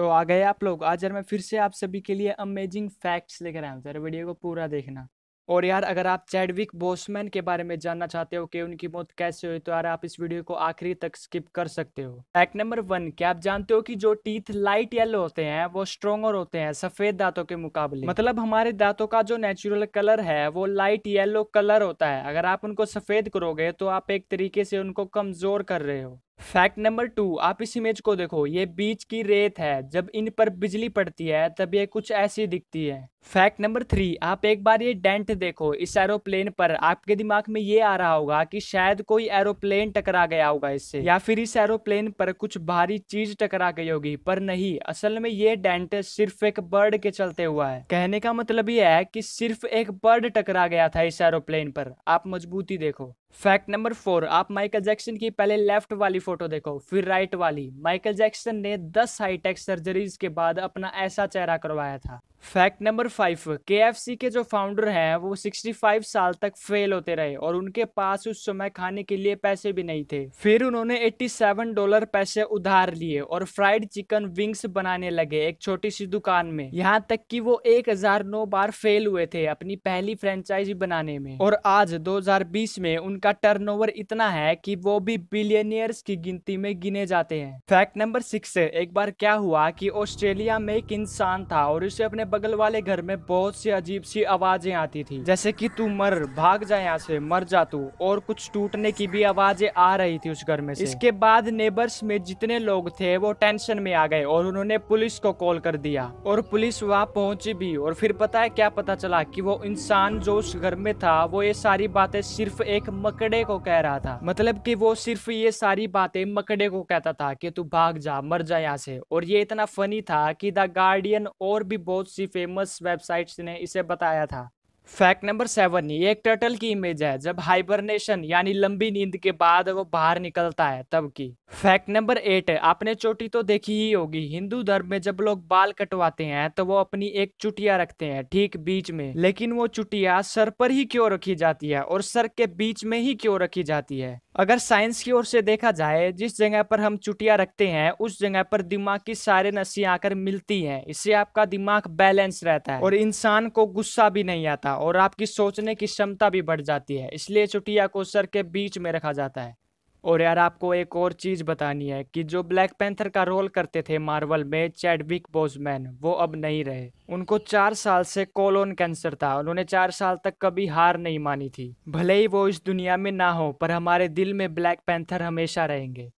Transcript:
तो आ गए आप लोग आज यार मैं फिर से आप सभी के लिए अमेजिंग फैक्ट्स लेकर आया हूँ यार वीडियो को पूरा देखना और यार अगर आप चैडविक बोसमैन के बारे में जानना चाहते हो कि उनकी मौत कैसे हुई तो यार आप इस वीडियो को आखिरी तक स्किप कर सकते हो फैक्ट नंबर वन क्या आप जानते हो कि जो टीथ लाइट येलो होते हैं वो स्ट्रोंगर होते हैं सफेद दांतों के मुकाबले मतलब हमारे दांतों का जो नेचुरल कलर है वो लाइट येलो कलर होता है अगर आप उनको सफेद करोगे तो आप एक तरीके से उनको कमजोर कर रहे हो फैक्ट नंबर टू आप इस इमेज को देखो ये बीच की रेत है जब इन पर बिजली पड़ती है तब ये कुछ ऐसी दिखती है फैक्ट नंबर थ्री आप एक बार ये डेंट देखो इस एरोप्लेन पर आपके दिमाग में ये आ रहा होगा कि शायद कोई एरोप्लेन टकरा गया होगा इससे या फिर इस एरोप्लेन पर कुछ भारी चीज टकरा गई होगी पर नहीं असल में ये डेंट सिर्फ एक बर्ड के चलते हुआ है कहने का मतलब ये है कि सिर्फ एक बर्ड टकरा गया था इस एरोप्लेन पर आप मजबूती देखो फैक्ट नंबर फोर आप माइकल जैक्सन की पहले लेफ्ट वाली फोटो देखो फिर राइट वाली माइकल जैक्सन ने 10 हाईटेक सर्जरीज के बाद अपना ऐसा चेहरा करवाया था fact number five K F C के जो फाउंडर हैं वो सिक्सटी फाइव साल तक फेल होते रहे और उनके पास उस समय खाने के लिए पैसे भी नहीं थे फिर उन्होंने एट्टी सेवन डॉलर पैसे उधार लिए और फ्राइड चिकन विंग्स बनाने लगे एक छोटी सी दुकान में यहाँ तक कि वो एक हजार नौ बार फेल हुए थे अपनी पहली फ्रेंचाइजी बनाने में और आज दो हजार बीस में उनका टर्न ओवर इतना है की वो भी बिलियनियर्स की गिनती में गिने जाते हैं फैक्ट नंबर सिक्स एक बार क्या हुआ की ऑस्ट्रेलिया में एक इंसान था और उसे अपने बगल वाले घर में बहुत सी अजीब सी आवाजें आती थी जैसे कि तू मर भाग जा यहाँ से मर जा तू और कुछ टूटने की भी आवाजें आ रही थी उस घर में से। इसके बाद नेबर्स में जितने लोग थे वो टेंशन में आ गए और उन्होंने पुलिस को कॉल कर दिया और पुलिस वहाँ पहुंची भी और फिर पता है क्या पता चला की वो इंसान जो उस घर में था वो ये सारी बातें सिर्फ एक मकड़े को कह रहा था मतलब की वो सिर्फ ये सारी बातें मकड़े को कहता था की तू भाग जा मर जा यहाँ से और ये इतना फनी था की द गार्डियन और भी बहुत सी दूसरी फेमस वेबसाइट्स ने इसे बताया था फैक्ट नंबर सेवन ये एक टर्टल की इमेज है जब हाइबरनेशन यानी लंबी नींद के बाद वो बाहर निकलता है तब की फैक्ट नंबर एट आपने चोटी तो देखी ही होगी हिंदू धर्म में जब लोग बाल कटवाते हैं तो वो अपनी एक चुटिया रखते हैं ठीक बीच में लेकिन वो चुटिया सर पर ही क्यों रखी जाती है और सर के बीच में ही क्यों रखी जाती है अगर साइंस की ओर से देखा जाए जिस जगह पर हम चुटिया रखते हैं उस जगह पर दिमाग की सारे नसें आकर मिलती हैं इससे आपका दिमाग बैलेंस रहता है और इंसान को गुस्सा भी नहीं आता और आपकी सोचने की क्षमता भी बढ़ जाती है इसलिए चुटिया को सर के बीच में रखा जाता है और यार आपको एक और चीज़ बतानी है कि जो ब्लैक पैंथर का रोल करते थे मार्वल में चैडविक बोजमैन वो अब नहीं रहे उनको चार साल से कोलोन कैंसर था उन्होंने चार साल तक कभी हार नहीं मानी थी भले ही वो इस दुनिया में ना हो पर हमारे दिल में ब्लैक पैंथर हमेशा रहेंगे